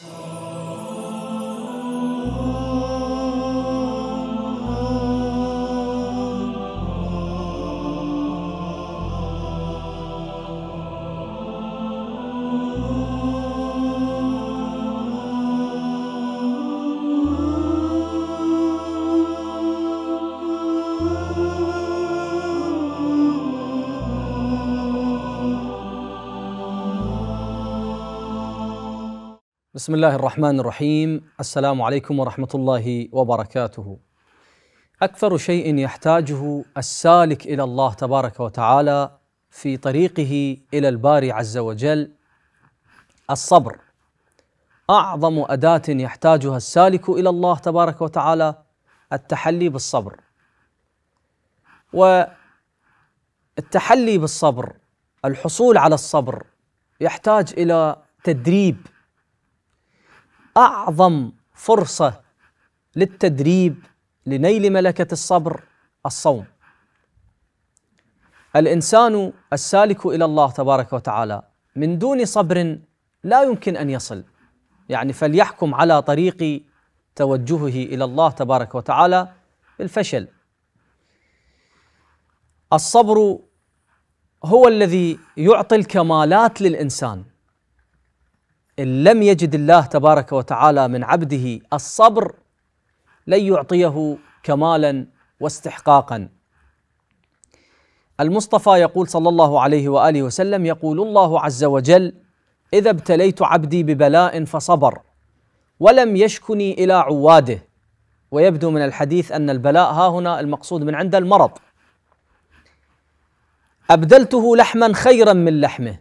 Oh. بسم الله الرحمن الرحيم السلام عليكم ورحمه الله وبركاته اكثر شيء يحتاجه السالك الى الله تبارك وتعالى في طريقه الى الباري عز وجل الصبر اعظم اداه يحتاجها السالك الى الله تبارك وتعالى التحلي بالصبر والتحلي بالصبر الحصول على الصبر يحتاج الى تدريب اعظم فرصه للتدريب لنيل ملكه الصبر الصوم الانسان السالك الى الله تبارك وتعالى من دون صبر لا يمكن ان يصل يعني فليحكم على طريق توجهه الى الله تبارك وتعالى بالفشل الصبر هو الذي يعطي الكمالات للانسان إن لم يجد الله تبارك وتعالى من عبده الصبر لن يعطيه كمالا واستحقاقا المصطفى يقول صلى الله عليه واله وسلم يقول الله عز وجل اذا ابتليت عبدي ببلاء فصبر ولم يشكني الى عواده ويبدو من الحديث ان البلاء ها هنا المقصود من عند المرض ابدلته لحما خيرا من لحمه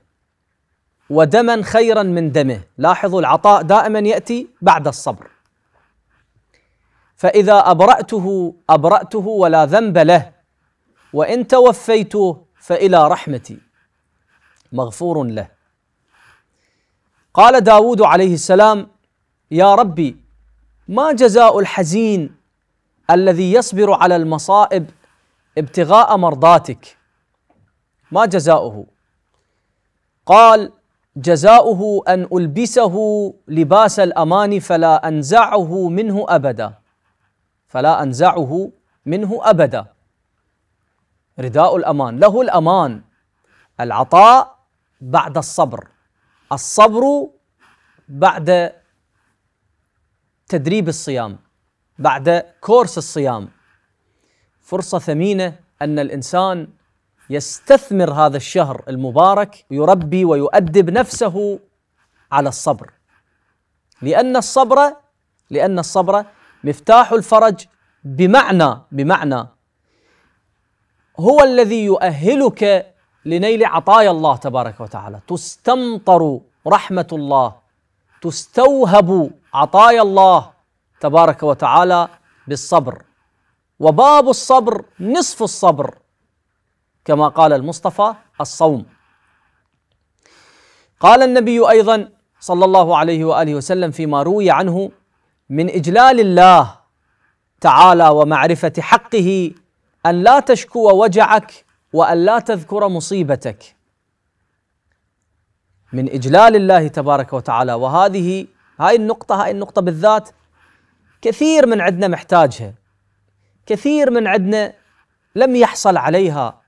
ودما خيرا من دمه لاحظوا العطاء دائما ياتي بعد الصبر فاذا ابراته ابراته ولا ذنب له وان توفيته فالى رحمتي مغفور له قال داود عليه السلام يا ربي ما جزاء الحزين الذي يصبر على المصائب ابتغاء مرضاتك ما جزاؤه قال جزاؤه ان البسه لباس الامان فلا انزعه منه ابدا فلا انزعه منه ابدا رداء الامان له الامان العطاء بعد الصبر الصبر بعد تدريب الصيام بعد كورس الصيام فرصه ثمينه ان الانسان يستثمر هذا الشهر المبارك يربي ويؤدب نفسه على الصبر لأن الصبر لأن الصبر مفتاح الفرج بمعنى بمعنى هو الذي يؤهلك لنيل عطايا الله تبارك وتعالى تستمطر رحمة الله تستوهب عطايا الله تبارك وتعالى بالصبر وباب الصبر نصف الصبر كما قال المصطفى الصوم قال النبي ايضا صلى الله عليه واله وسلم فيما روي عنه من اجلال الله تعالى ومعرفه حقه ان لا تشكو وجعك وان لا تذكر مصيبتك من اجلال الله تبارك وتعالى وهذه هاي النقطه هاي النقطه بالذات كثير من عندنا محتاجها كثير من عندنا لم يحصل عليها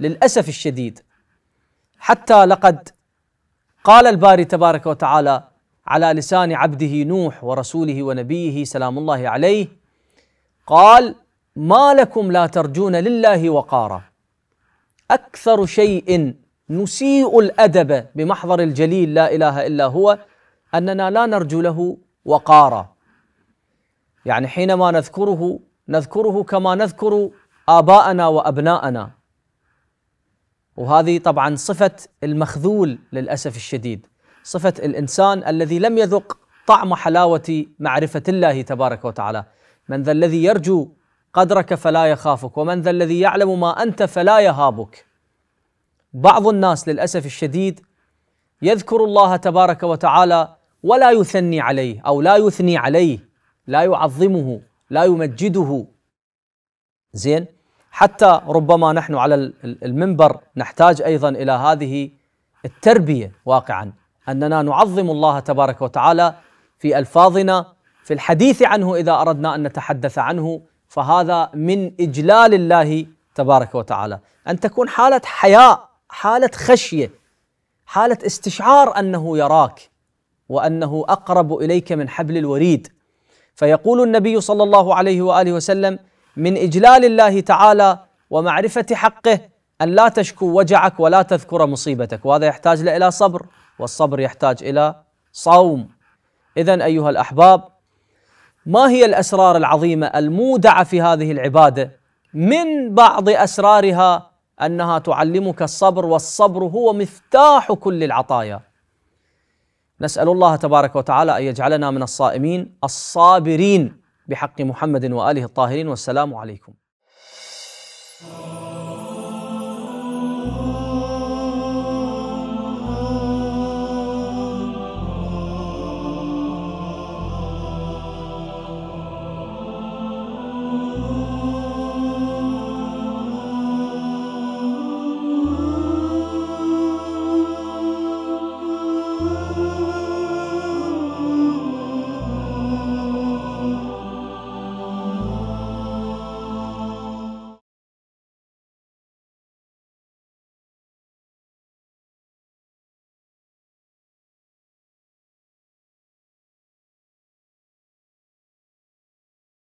للأسف الشديد حتى لقد قال الباري تبارك وتعالى على لسان عبده نوح ورسوله ونبيه سلام الله عليه قال ما لكم لا ترجون لله وقارا اكثر شيء نسيء الادب بمحضر الجليل لا اله الا هو اننا لا نرجو له وقارا يعني حينما نذكره نذكره كما نذكر اباءنا وابناءنا وهذه طبعا صفة المخذول للأسف الشديد صفة الإنسان الذي لم يذق طعم حلاوة معرفة الله تبارك وتعالى من ذا الذي يرجو قدرك فلا يخافك ومن ذا الذي يعلم ما أنت فلا يهابك بعض الناس للأسف الشديد يذكر الله تبارك وتعالى ولا يثني عليه أو لا يثني عليه لا يعظمه لا يمجده زين حتى ربما نحن على المنبر نحتاج ايضا الى هذه التربيه واقعا اننا نعظم الله تبارك وتعالى في الفاظنا في الحديث عنه اذا اردنا ان نتحدث عنه فهذا من اجلال الله تبارك وتعالى ان تكون حاله حياء حاله خشيه حاله استشعار انه يراك وانه اقرب اليك من حبل الوريد فيقول النبي صلى الله عليه واله وسلم من إجلال الله تعالى ومعرفة حقه أن لا تشكو وجعك ولا تذكر مصيبتك وهذا يحتاج إلى صبر والصبر يحتاج إلى صوم إذا أيها الأحباب ما هي الأسرار العظيمة المودعة في هذه العبادة من بعض أسرارها أنها تعلمك الصبر والصبر هو مفتاح كل العطايا نسأل الله تبارك وتعالى أن يجعلنا من الصائمين الصابرين بحق محمد واله الطاهرين والسلام عليكم.